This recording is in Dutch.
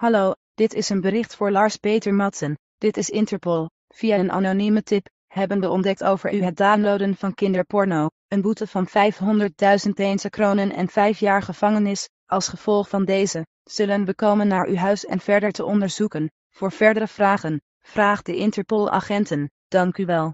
Hallo, dit is een bericht voor Lars-Peter Madsen, dit is Interpol. Via een anonieme tip, hebben we ontdekt over u het downloaden van kinderporno, een boete van 500.000 Deense kronen en 5 jaar gevangenis, als gevolg van deze, zullen we komen naar uw huis en verder te onderzoeken. Voor verdere vragen, vraag de Interpol-agenten. Dank u wel.